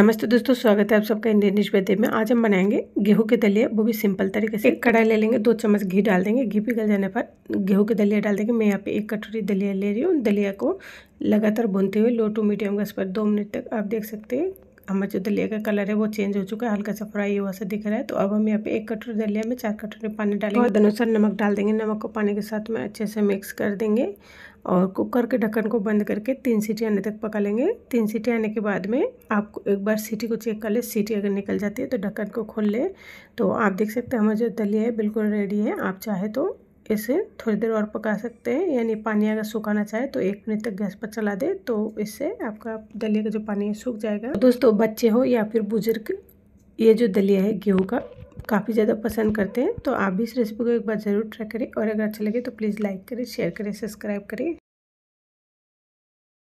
नमस्ते दोस्तों स्वागत है आप सबका इंडियन डिश बेदे में आज हम बनाएंगे गेहूं के दलिया वो भी सिंपल तरीके से एक कढ़ाई ले लेंगे दो चम्मच घी डाल देंगे घी पिघल जाने पर गेहूं के दलिया डाल देंगे मैं यहाँ पे एक कटोरी दलिया ले रही हूँ दलिया को लगातार भुनते हुए लो टू मीडियम गैस पर दो मिनट तक आप देख सकते हैं हमारा जो दलिया का कलर है वो चेंज हो चुका है हल्का सा फ्राई हुआ सा दिख रहा है तो अब हम यहाँ पे एक कटोरी दलिया में चार कटोरी पानी डालेंगे और अनुसार नमक डाल देंगे नमक को पानी के साथ में अच्छे से मिक्स कर देंगे और कुकर के ढक्कन को बंद करके तीन सीटी आने तक पका लेंगे तीन सीटी आने के बाद में आप एक बार सीटी को चेक कर ले सीटी अगर निकल जाती है तो ढक्कन को खोल ले तो आप देख सकते हैं हमारा जो दलिया है बिल्कुल रेडी है आप चाहे तो तरीके से थोड़ी देर और पका सकते हैं यानी पानी अगर सुखाना चाहे तो एक मिनट तक गैस पर चला दे तो इससे आपका दलिया का जो पानी है सूख जाएगा दोस्तों बच्चे हो या फिर बुजुर्ग ये जो दलिया है गेहूँ का काफ़ी ज़्यादा पसंद करते हैं तो आप भी इस रेसिपी को एक बार ज़रूर ट्राई करें और अगर अच्छा लगे तो प्लीज़ लाइक करें शेयर करें सब्सक्राइब करें